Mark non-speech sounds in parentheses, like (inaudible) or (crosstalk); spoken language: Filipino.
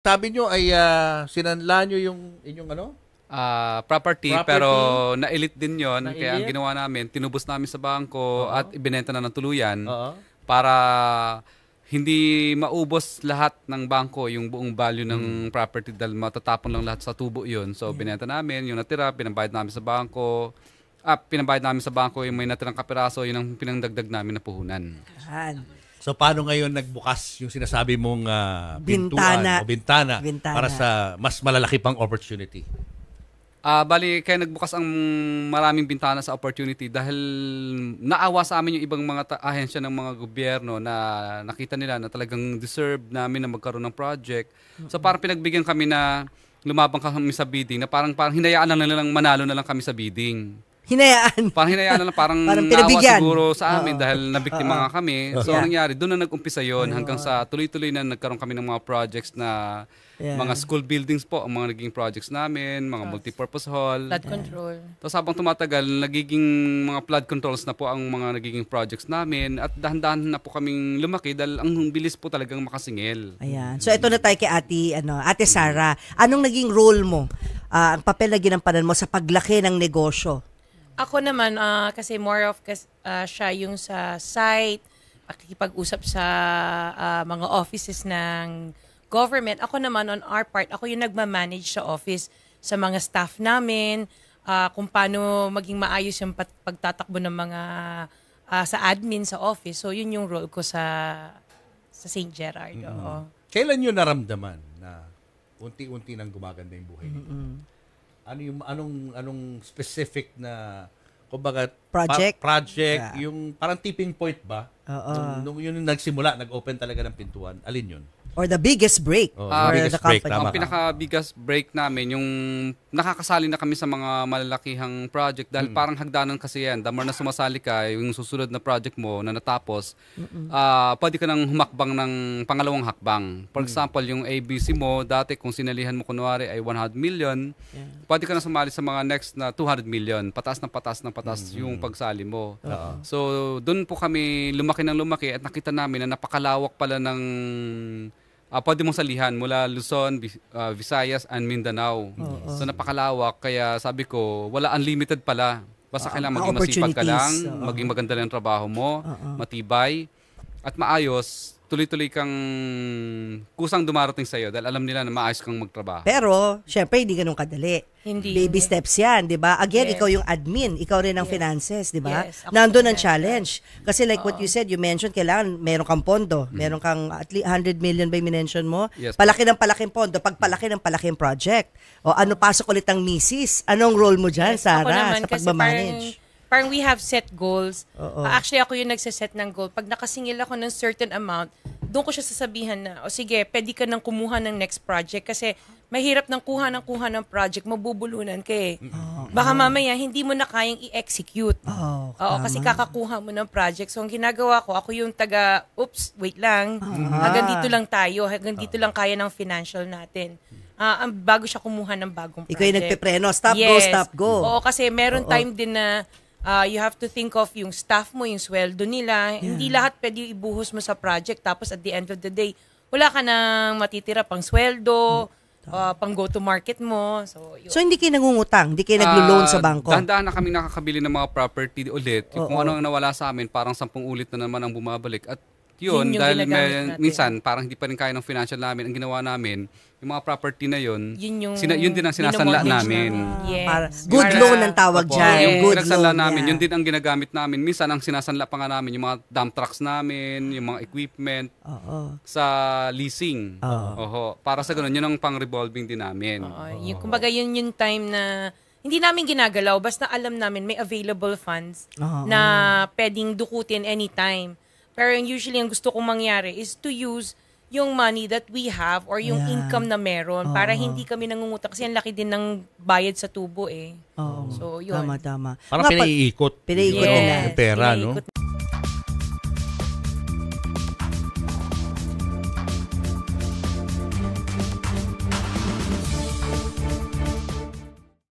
Sabi nyo ay uh, sinanla nyo yung inyong ano? Uh, property, property, pero nailit din yon na Kaya ang ginawa namin, tinubos namin sa bangko uh-huh. at ibinenta na ng tuluyan uh-huh. para hindi maubos lahat ng bangko yung buong value ng hmm. property dahil matatapon lang lahat sa tubo yon So, hmm. binenta namin, yung natira, pinabayad namin sa bangko ah, pinabayad namin sa bangko yung may natirang kapiraso, yun ang pinangdagdag namin na puhunan. Ayan. So paano ngayon nagbukas yung sinasabi mong uh, bintana. o bintana, bintana para sa mas malalaki pang opportunity? Ah, uh, bali kaya nagbukas ang maraming bintana sa opportunity dahil naawa sa amin yung ibang mga ta- ahensya ng mga gobyerno na nakita nila na talagang deserve namin na magkaroon ng project. So parang pinagbigyan kami na lumabang kami sa bidding na parang parang hinayaan na lang manalo na lang kami sa bidding. Hinayaan. Parang hinayaan na lang, (laughs) parang, parang naawa siguro sa amin Uh-oh. dahil nabiktima nga kami. So, yeah. nangyari, doon na nag-umpisa yon hanggang sa tuloy-tuloy na nagkaroon kami ng mga projects na Yeah. Mga school buildings po, ang mga naging projects namin, mga Trust. multipurpose hall. Flood control. Tapos habang tumatagal, nagiging mga flood controls na po ang mga naging projects namin at dahan-dahan na po kaming lumaki dahil ang bilis po talagang makasingil. Ayan. So ito na tayo kay Ate, ano, Ate Sara. Anong naging role mo? Uh, ang papel na ginampanan mo sa paglaki ng negosyo? Ako naman, uh, kasi more of uh, siya yung sa site, pakikipag-usap sa uh, mga offices ng government. Ako naman, on our part, ako yung nagmamanage sa office sa mga staff namin, uh, kung paano maging maayos yung pagtatakbo ng mga uh, sa admin sa office. So, yun yung role ko sa sa St. Gerard. Mm-hmm. Oo. Kailan nyo naramdaman na unti-unti nang gumaganda yung buhay mm-hmm ano yung anong anong specific na kumbaga project pa, project yeah. yung parang tipping point ba? Oo. Nung, nung yun yung nagsimula, nag-open talaga ng pintuan. Alin yun? Or the biggest break oh, or biggest the company. Break, Ang pinaka-biggest break namin, yung nakakasali na kami sa mga malalakihang project dahil mm. parang hagdanan kasi yan. The na sumasali ka, yung susunod na project mo na natapos, mm uh, pwede ka nang humakbang ng pangalawang hakbang. For mm. example, yung ABC mo, dati kung sinalihan mo kunwari ay 100 million, yeah. pwede ka na sumali sa mga next na 200 million. Pataas na pataas na pataas hmm yung pagsali mo. Uh-huh. So, doon po kami lumaki ng lumaki at nakita namin na napakalawak pala ng uh, pwede mong salihan mula Luzon, uh, Visayas, and Mindanao. Oo. So napakalawak. Kaya sabi ko, wala unlimited pala. Basta uh, kailangan maging masipag ka lang, Oo. maging maganda lang ang trabaho mo, Oo. matibay, at maayos tuloy-tuloy kang kusang dumarating sa'yo dahil alam nila na maayos kang magtrabaho. Pero, syempre, hindi ganun kadali. Hindi. Baby steps yan, di ba? Again, Yes. ikaw yung admin, ikaw rin ang finances, di ba? Yes, Nandun ang challenge. Kasi like what you said, you mentioned, kailangan meron kang pondo. Mm-hmm. Meron kang at least 100 million ba yung mention mo? Yes. Palaki ng palaking pondo, pagpalaki ng palaking project. O ano, pasok ulit ang misis. Anong role mo dyan, Yes, Sarah, sa naman, kasi pagmamanage? parang we have set goals. Uh, actually, ako yung nagsaset ng goal. Pag nakasingil ako ng certain amount, doon ko siya sasabihan na, o sige, pwede ka nang kumuha ng next project kasi mahirap nang kuha ng kuha ng project, mabubulunan ka eh. Mm-hmm. Baka mamaya, hindi mo na kayang i-execute. Oh, Oo, kasi kakakuha mo ng project. So, ang ginagawa ko, ako yung taga, oops, wait lang, uh hanggang dito lang tayo, hanggang dito lang kaya ng financial natin. Uh, bago siya kumuha ng bagong project. Ikaw yung nagpepreno, stop yes. go, stop go. Oo, kasi meron Oo. time din na uh, you have to think of yung staff mo, yung sweldo nila. Yeah. Hindi lahat pwede ibuhos mo sa project tapos at the end of the day, wala ka nang matitira pang sweldo, uh, pang go-to-market mo. So, yun. so hindi kayo nangungutang? Hindi kayo naglo-loan uh, sa bangko? Dahan-dahan na kami nakakabili ng mga property ulit. Yung oh, kung oh. ano ang nawala sa amin, parang sampung ulit na naman ang bumabalik. At yun, yun dahil may, minsan parang hindi pa rin kaya ng financial namin. Ang ginawa namin, yung mga property na yun, yun, yung, sina, yun din ang sinasanla namin. namin. Yes. Para, good Para, loan ang tawag opo, dyan. Yung good sinasanla loan, namin, yeah. yun din ang ginagamit namin. Minsan ang sinasanla pa nga namin, yung mga dump trucks namin, yung mga equipment Oo. sa leasing. Oo. Oho. Para sa ganun, yun ang pang-revolving din namin. Oo. Oo. Yung, kumbaga yun yung time na hindi namin ginagalaw basta alam namin may available funds Oo. na pwedeng dukutin anytime. Pero yung usually ang gusto kong mangyari is to use yung money that we have or yung yeah. income na meron Oo. para hindi kami nangunguta kasi ang laki din ng bayad sa tubo eh. Oo. So, yun. Tama, tama. Parang pinaiikot. Pinaiikot yes. nila. Yung pera, no?